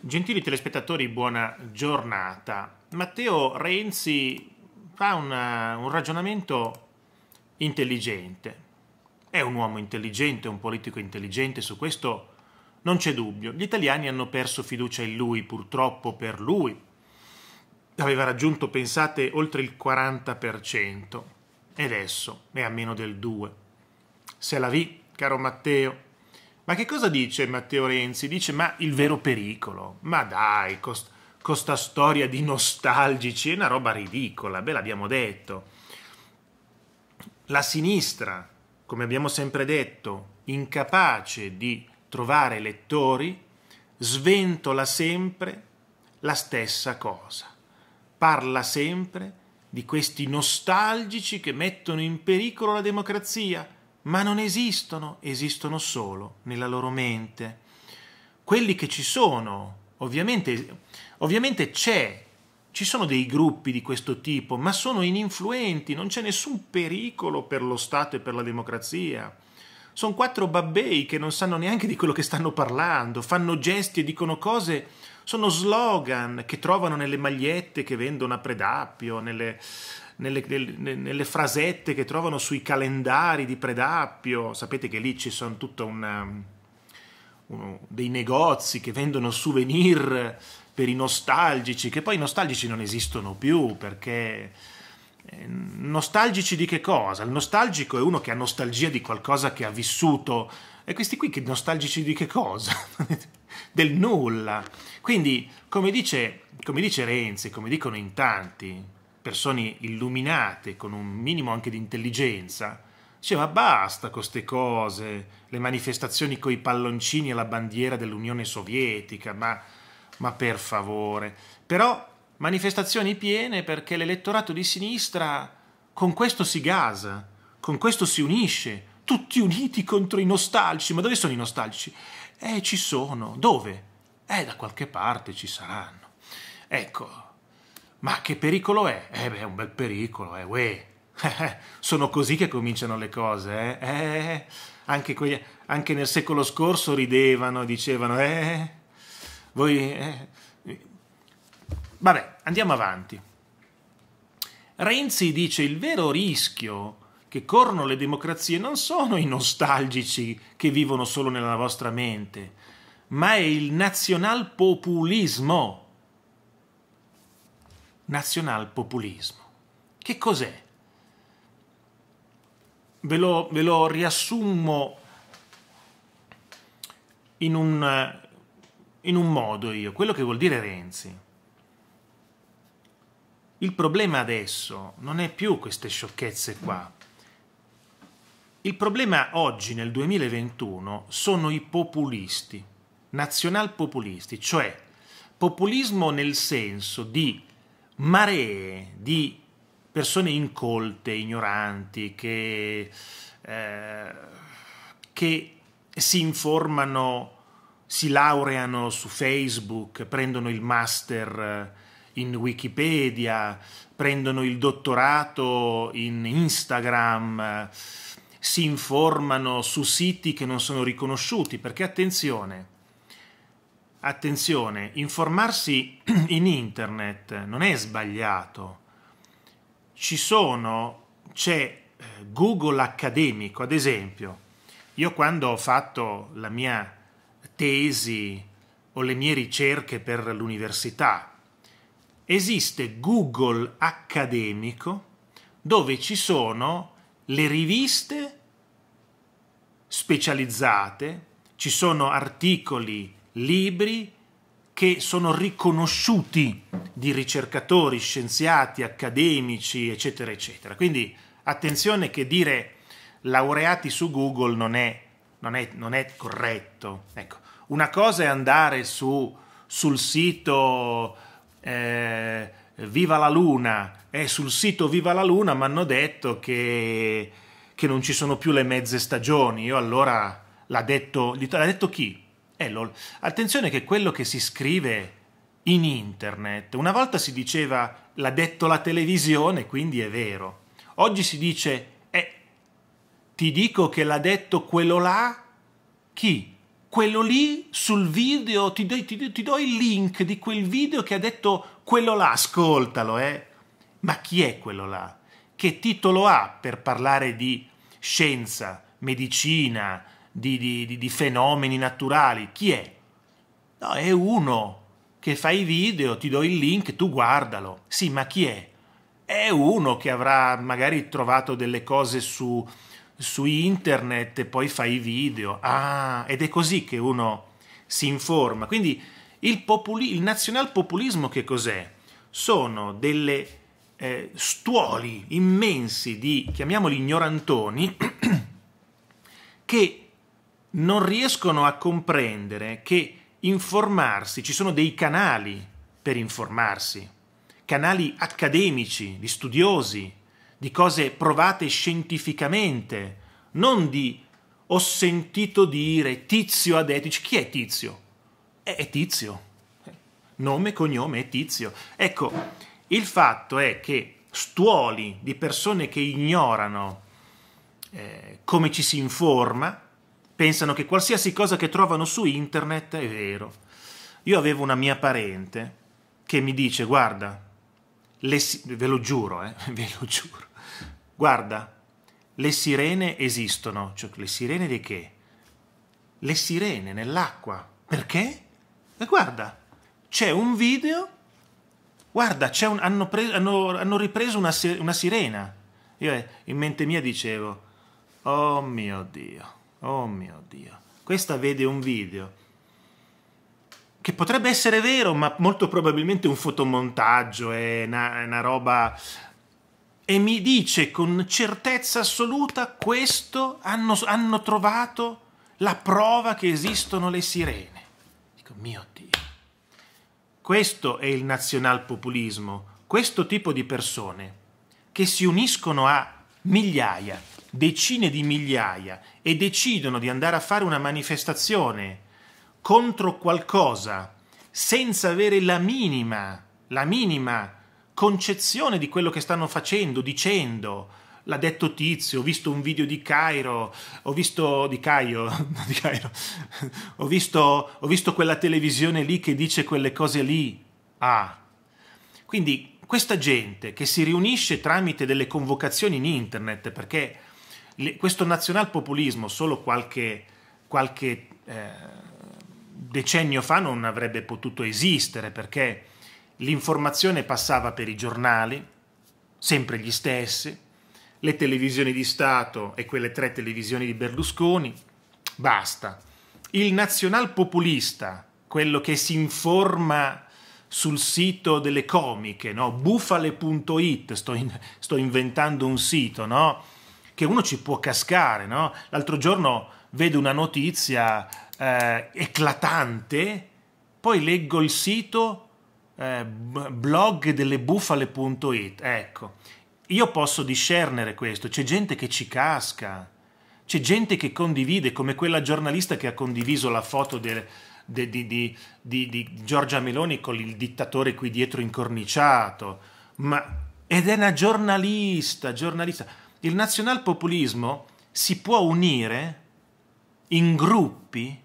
Gentili telespettatori, buona giornata. Matteo Renzi fa una, eh, un ragionamento intelligente. È un uomo intelligente, un politico intelligente, su questo non c'è dubbio. Gli italiani hanno perso fiducia in lui, purtroppo per lui. Aveva raggiunto, pensate, oltre il 40% e adesso è a meno del 2%. Se la vi, caro Matteo. Ma che cosa dice Matteo Renzi? Dice ma il vero pericolo, ma dai, costa questa storia di nostalgici, è una roba ridicola, ve l'abbiamo detto. La sinistra, come abbiamo sempre detto, incapace di trovare lettori, sventola sempre la stessa cosa. Parla sempre di questi nostalgici che mettono in pericolo la democrazia ma non esistono, esistono solo nella loro mente. Quelli che ci sono, ovviamente, ovviamente c'è, ci sono dei gruppi di questo tipo, ma sono ininfluenti, non c'è nessun pericolo per lo Stato e per la democrazia. Sono quattro babbei che non sanno neanche di quello che stanno parlando, fanno gesti e dicono cose, sono slogan che trovano nelle magliette che vendono a Predappio, nelle, nelle, nelle, frasette che trovano sui calendari di Predappio. Sapete che lì ci sono tutto un, un, dei negozi che vendono souvenir per i nostalgici, che poi i nostalgici non esistono più perché... Eh, nostalgici di che cosa? Il nostalgico è uno che ha nostalgia di qualcosa che ha vissuto. E questi qui che nostalgici di che cosa? Del nulla. Quindi, come dice, come dice Renzi, come dicono in tanti, persone illuminate, con un minimo anche di intelligenza, diceva basta con queste cose, le manifestazioni coi palloncini e la bandiera dell'Unione Sovietica, ma, ma per favore. Però manifestazioni piene perché l'elettorato di sinistra con questo si gasa, con questo si unisce, tutti uniti contro i nostalgici. Ma dove sono i nostalgici? Eh, ci sono. Dove? Eh, da qualche parte ci saranno. Ecco, ma che pericolo è? Eh beh, un bel pericolo, eh, uè. Sono così che cominciano le cose, eh? eh anche, quegli, anche, nel secolo scorso ridevano, dicevano, eh? Voi... Eh. Vabbè, andiamo avanti. Renzi dice il vero rischio che corrono le democrazie non sono i nostalgici che vivono solo nella vostra mente, ma è il nazionalpopulismo nazionalpopulismo. Che cos'è? Ve lo, ve lo riassumo in un, in un modo io, quello che vuol dire Renzi. Il problema adesso non è più queste sciocchezze qua. Il problema oggi, nel 2021, sono i populisti, nazionalpopulisti, cioè populismo nel senso di maree di persone incolte, ignoranti, che, eh, che si informano, si laureano su Facebook, prendono il master eh, in Wikipedia, prendono il dottorato in Instagram, eh, si informano su siti che non sono riconosciuti, perché attenzione, Attenzione, informarsi in internet non è sbagliato. Ci sono, c'è eh, Google accademico, ad esempio. Io quando ho fatto la mia tesi o le mie ricerche per l'università, esiste Google accademico dove ci sono le riviste specializzate, ci sono articoli libri che sono riconosciuti di ricercatori, scienziati, accademici, eccetera, eccetera. Quindi attenzione che dire laureati su Google non è, non è, non è corretto. Ecco, una cosa è andare su, sul sito eh, Viva la Luna, e sul sito Viva la Luna mi hanno detto che, che non ci sono più le mezze stagioni, io allora l'ha detto, l'ha detto chi? Eh, lol. Attenzione che quello che si scrive in internet, una volta si diceva l'ha detto la televisione, quindi è vero. Oggi si dice, eh, ti dico che l'ha detto quello là? Chi? Quello lì sul video, ti do, ti, ti do il link di quel video che ha detto quello là, ascoltalo, eh. Ma chi è quello là? Che titolo ha per parlare di scienza, medicina, di, di, di fenomeni naturali. Chi è? No, è uno che fa i video, ti do il link, tu guardalo. Sì, ma chi è? È uno che avrà magari trovato delle cose su, su internet e poi fa i video. Ah, ed è così che uno si informa. Quindi il, populi- il nazionalpopulismo che cos'è? Sono delle eh, stuoli immensi di, chiamiamoli ignorantoni, che non riescono a comprendere che informarsi, ci sono dei canali per informarsi, canali accademici, di studiosi, di cose provate scientificamente, non di ho sentito dire Tizio ha detto, chi è Tizio? È, Tizio, nome, cognome è Tizio. Ecco, il fatto è che stuoli di persone che ignorano eh, come ci si informa, pensano che qualsiasi cosa che trovano su internet è vero. Io avevo una mia parente che mi dice, guarda, le, ve lo giuro, eh, ve lo giuro, guarda, le sirene esistono, cioè le sirene di che? Le sirene nell'acqua. Perché? E guarda, c'è un video, guarda, un, hanno, preso, hanno, hanno, ripreso una, una sirena. Io eh, in mente mia dicevo, oh mio Dio. Oh mio Dio. Questa vede un video che potrebbe essere vero, ma molto probabilmente un fotomontaggio, è una, una roba... E mi dice con certezza assoluta questo hanno, hanno trovato la prova che esistono le sirene. Dico, mio Dio. Questo è il nazionalpopulismo, questo tipo di persone che si uniscono a migliaia, decine di migliaia e decidono di andare a fare una manifestazione contro qualcosa senza avere la minima, la minima concezione di quello che stanno facendo, dicendo, l'ha detto Tizio, ho visto un video di Cairo, ho visto di Caio, di Cairo, ho, visto, ho visto quella televisione lì che dice quelle cose lì. Ah, quindi questa gente che si riunisce tramite delle convocazioni in internet perché le, questo nazionalpopulismo solo qualche, qualche eh, decennio fa non avrebbe potuto esistere perché l'informazione passava per i giornali, sempre gli stessi, le televisioni di Stato e quelle tre televisioni di Berlusconi, basta. Il nazionalpopulista, quello che si informa sul sito delle comiche, no? bufale.it, sto, in, sto inventando un sito, no? che uno ci può cascare, no? L'altro giorno vedo una notizia eh, eclatante, poi leggo il sito eh, blogdellebufale.it, ecco. Io posso discernere questo, c'è gente che ci casca, c'è gente che condivide, come quella giornalista che ha condiviso la foto del, di, di, di, di, Giorgia Meloni con il dittatore qui dietro incorniciato. Ma, ed è una giornalista, giornalista il nazionalpopulismo si può unire in gruppi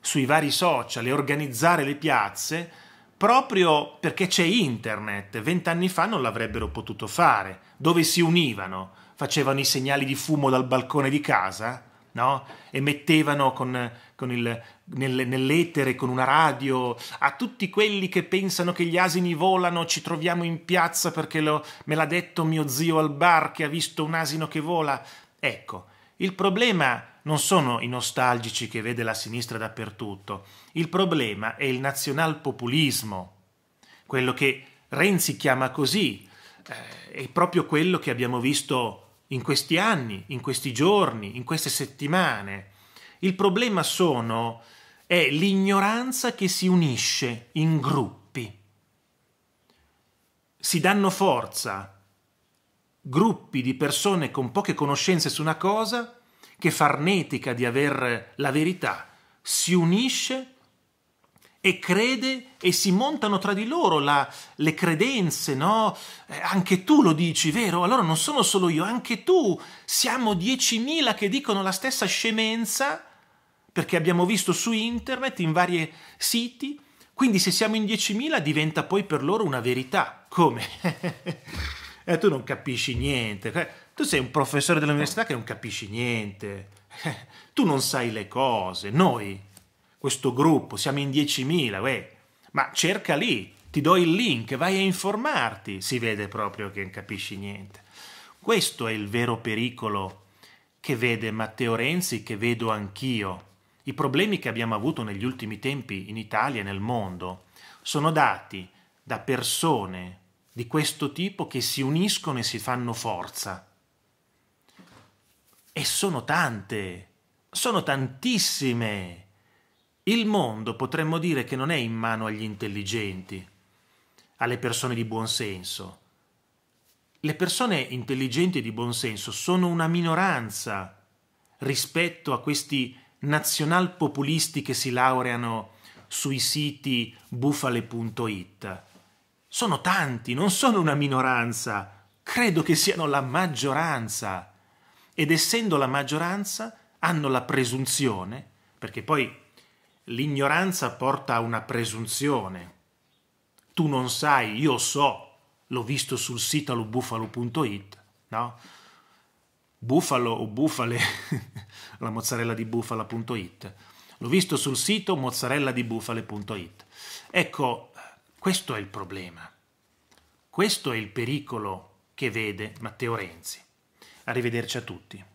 sui vari social e organizzare le piazze proprio perché c'è internet. Vent'anni fa non l'avrebbero potuto fare. Dove si univano? Facevano i segnali di fumo dal balcone di casa? No? E mettevano con il, nel, nell'etere, con una radio, a tutti quelli che pensano che gli asini volano, ci troviamo in piazza perché lo, me l'ha detto mio zio al bar che ha visto un asino che vola. Ecco, il problema non sono i nostalgici che vede la sinistra dappertutto, il problema è il nazionalpopulismo, quello che Renzi chiama così, eh, è proprio quello che abbiamo visto in questi anni, in questi giorni, in queste settimane. Il problema sono, è l'ignoranza che si unisce in gruppi. Si danno forza gruppi di persone con poche conoscenze su una cosa che farnetica di aver la verità, si unisce e crede e si montano tra di loro la, le credenze, no? Eh, anche tu lo dici, vero? Allora non sono solo io, anche tu. Siamo 10.000 che dicono la stessa scemenza perché abbiamo visto su internet, in vari siti, quindi se siamo in 10.000 diventa poi per loro una verità. Come? eh, tu non capisci niente. Eh, tu sei un professore dell'università che non capisci niente. Eh, tu non sai le cose. Noi, questo gruppo, siamo in 10.000, uè. ma cerca lì, ti do il link, vai a informarti. Si vede proprio che non capisci niente. Questo è il vero pericolo che vede Matteo Renzi, che vedo anch'io i problemi che abbiamo avuto negli ultimi tempi in Italia e nel mondo sono dati da persone di questo tipo che si uniscono e si fanno forza. E sono tante, sono tantissime. Il mondo potremmo dire che non è in mano agli intelligenti, alle persone di buon senso. Le persone intelligenti e di buon senso sono una minoranza rispetto a questi nazionalpopulisti che si laureano sui siti bufale.it. Sono tanti, non sono una minoranza, credo che siano la maggioranza. Ed essendo la maggioranza hanno la presunzione, perché poi l'ignoranza porta a una presunzione. Tu non sai, io so, l'ho visto sul sito alubufalo.it, no? bufalo o bufale, la mozzarella di bufala.it. L'ho visto sul sito mozzarella di bufale.it. Ecco, questo è il problema. Questo è il pericolo che vede Matteo Renzi. Arrivederci a tutti.